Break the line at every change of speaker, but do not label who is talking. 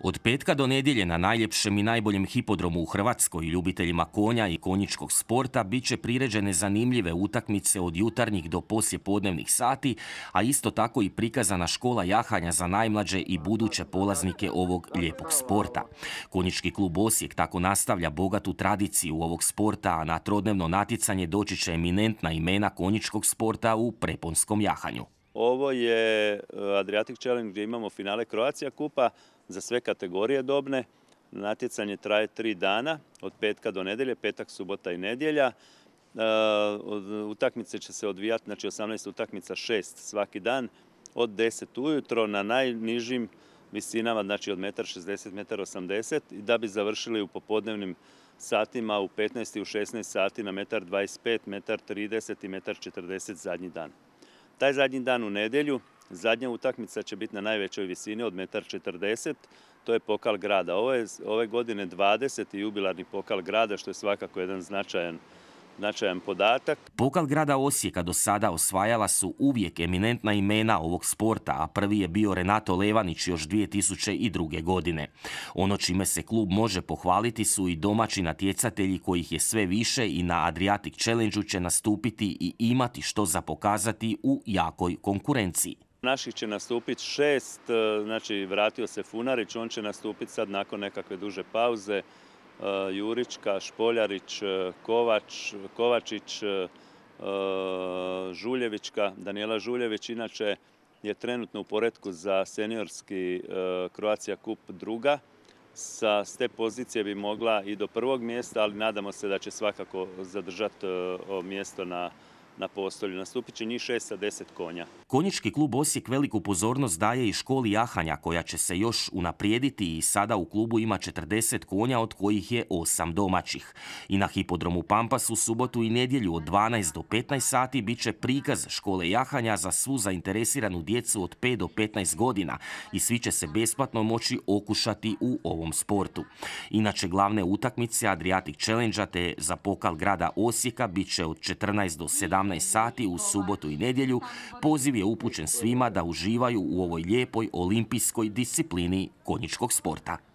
Od petka do nedjelje na najljepšem i najboljem hipodromu u Hrvatskoj ljubiteljima konja i konjičkog sporta bit će priređene zanimljive utakmice od jutarnjih do podnevnih sati, a isto tako i prikazana škola jahanja za najmlađe i buduće polaznike ovog lijepog sporta. Konjički klub Osijek tako nastavlja bogatu tradiciju ovog sporta, a na trodnevno natjecanje doći će eminentna imena konjičkog sporta u preponskom jahanju.
Ovo je e, Adriatic Challenge gdje imamo finale Kroacija kupa, za sve kategorije dobne. Natjecanje traje tri dana, od petka do nedelje, petak, subota i nedjelja. E, utakmice će se odvijati, znači 18 utakmica, 6 svaki dan, od 10 ujutro na najnižim visinama, znači od 1,60 m, 1,80 m, da bi završili u popodnevnim satima u 15 i u 16 sati na 1,25 m, 1,30 m i 1,40 m zadnji dan. Taj zadnji dan u nedelju, Zadnja utakmica će biti na najvećoj visini od 1,40 m, to je pokal grada. Ovo je ove godine 20. jubilarni pokal grada, što je svakako jedan značajan značajan podatak.
Pokal grada Osijeka do sada osvajala su uvijek eminentna imena ovog sporta, a prvi je bio Renato Levanić još 2002. godine. Ono čime se klub može pohvaliti su i domaći natjecatelji kojih je sve više i na Adriatic Challenge-u će nastupiti i imati što za pokazati u jakoj konkurenciji.
Naših će nastupiti šest, e, znači vratio se Funarić, on će nastupiti sad nakon nekakve duže pauze. E, Jurička, Špoljarić, e, Kovač, Kovačić, Žuljevićka, Daniela Žuljević, inače je trenutno u poredku za seniorski Kroacija Kup druga. Sa s te pozicije bi mogla i do prvog mjesta, ali nadamo se da će svakako zadržati mjesto na na postolju. Nastupit će njih 6 10 konja.
Konjički klub Osijek veliku pozornost daje i školi jahanja koja će se još unaprijediti i sada u klubu ima 40 konja od kojih je 8 domaćih. I na hipodromu Pampas u subotu i nedjelju od 12 do 15 sati bit će prikaz škole jahanja za svu zainteresiranu djecu od 5 do 15 godina i svi će se besplatno moći okušati u ovom sportu. Inače, glavne utakmice Adriatic Challenge te za pokal grada Osijeka bit će od 14 do 17 18 sati u subotu i nedjelju poziv je upućen svima da uživaju u ovoj lijepoj olimpijskoj disciplini konjičkog sporta.